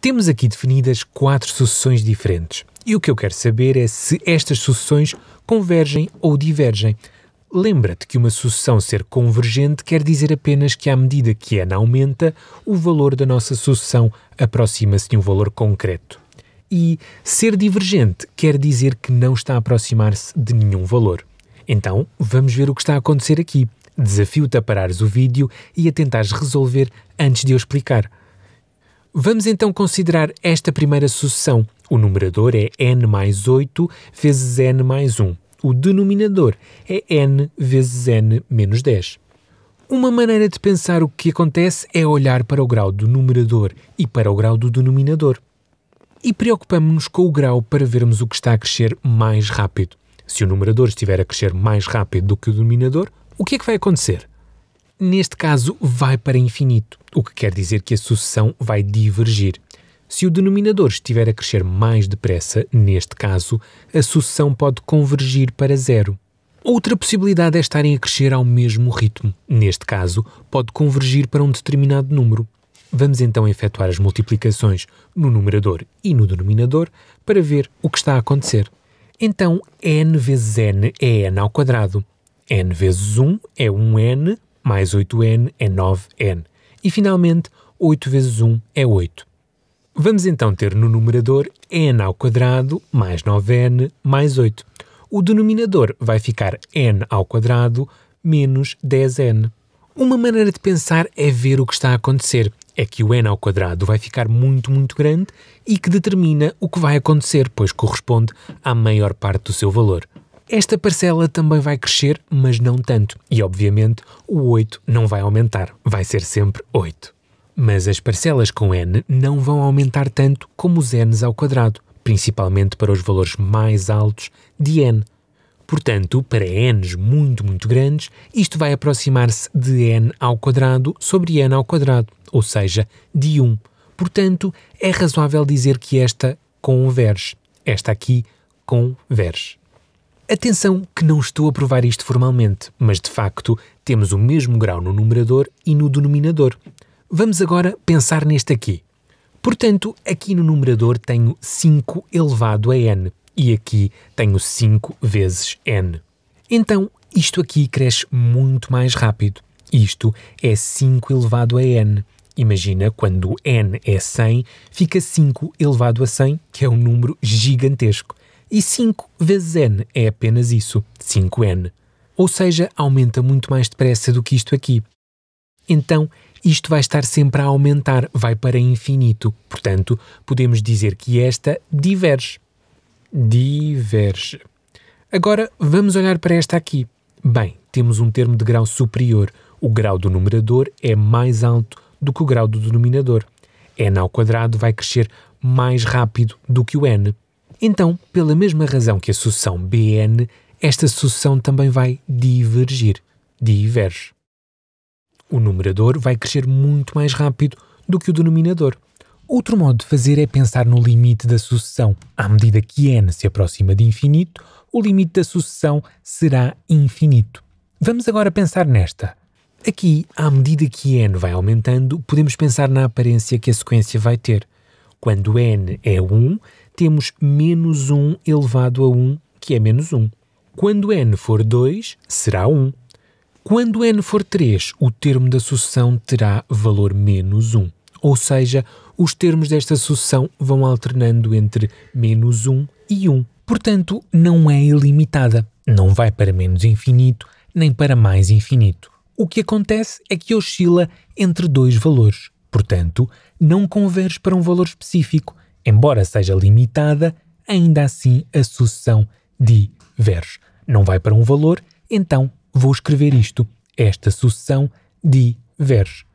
Temos aqui definidas quatro sucessões diferentes e o que eu quero saber é se estas sucessões convergem ou divergem. Lembra-te que uma sucessão ser convergente quer dizer apenas que, à medida que n aumenta, o valor da nossa sucessão aproxima-se de um valor concreto. E ser divergente quer dizer que não está a aproximar-se de nenhum valor. Então, vamos ver o que está a acontecer aqui. Desafio-te a parares o vídeo e a tentares resolver antes de eu explicar. Vamos então considerar esta primeira sucessão. O numerador é n mais 8 vezes n mais 1. O denominador é n vezes n menos 10. Uma maneira de pensar o que acontece é olhar para o grau do numerador e para o grau do denominador. E preocupamos-nos com o grau para vermos o que está a crescer mais rápido. Se o numerador estiver a crescer mais rápido do que o denominador, o que é que vai acontecer? neste caso vai para infinito, o que quer dizer que a sucessão vai divergir. Se o denominador estiver a crescer mais depressa, neste caso, a sucessão pode convergir para zero. Outra possibilidade é estarem a crescer ao mesmo ritmo. Neste caso, pode convergir para um determinado número. Vamos então efetuar as multiplicações no numerador e no denominador para ver o que está a acontecer. Então, n vezes n é n ao quadrado. n vezes 1 é 1n mais 8n é 9n. E finalmente, 8 vezes 1 é 8. Vamos então ter no numerador n ao quadrado mais 9n mais 8. O denominador vai ficar n ao quadrado menos 10n. Uma maneira de pensar é ver o que está a acontecer. É que o n ao quadrado vai ficar muito, muito grande e que determina o que vai acontecer, pois corresponde à maior parte do seu valor. Esta parcela também vai crescer, mas não tanto. E obviamente o 8 não vai aumentar, vai ser sempre 8. Mas as parcelas com n não vão aumentar tanto como os n's ao quadrado, principalmente para os valores mais altos de n. Portanto, para n's muito, muito grandes, isto vai aproximar-se de n ao quadrado sobre n ao quadrado, ou seja, de 1. Portanto, é razoável dizer que esta converge. Esta aqui converge. Atenção que não estou a provar isto formalmente, mas de facto temos o mesmo grau no numerador e no denominador. Vamos agora pensar neste aqui. Portanto, aqui no numerador tenho 5 elevado a n e aqui tenho 5 vezes n. Então, isto aqui cresce muito mais rápido. Isto é 5 elevado a n. Imagina quando n é 100, fica 5 elevado a 100, que é um número gigantesco. E 5 vezes n é apenas isso, 5n. Ou seja, aumenta muito mais depressa do que isto aqui. Então, isto vai estar sempre a aumentar, vai para infinito. Portanto, podemos dizer que esta diverge. Diverge. Agora, vamos olhar para esta aqui. Bem, temos um termo de grau superior. O grau do numerador é mais alto do que o grau do denominador. n ao quadrado vai crescer mais rápido do que o n. Então, pela mesma razão que a sucessão BN, esta sucessão também vai divergir, diverge. O numerador vai crescer muito mais rápido do que o denominador. Outro modo de fazer é pensar no limite da sucessão. À medida que n se aproxima de infinito, o limite da sucessão será infinito. Vamos agora pensar nesta. Aqui, à medida que n vai aumentando, podemos pensar na aparência que a sequência vai ter. Quando n é 1, temos menos 1 elevado a 1, que é menos 1. Quando n for 2, será 1. Quando n for 3, o termo da sucessão terá valor menos 1. Ou seja, os termos desta sucessão vão alternando entre menos 1 e 1. Portanto, não é ilimitada. Não vai para menos infinito, nem para mais infinito. O que acontece é que oscila entre dois valores. Portanto, não converge para um valor específico, embora seja limitada, ainda assim a sucessão diverge. Não vai para um valor, então vou escrever isto. Esta sucessão diverge.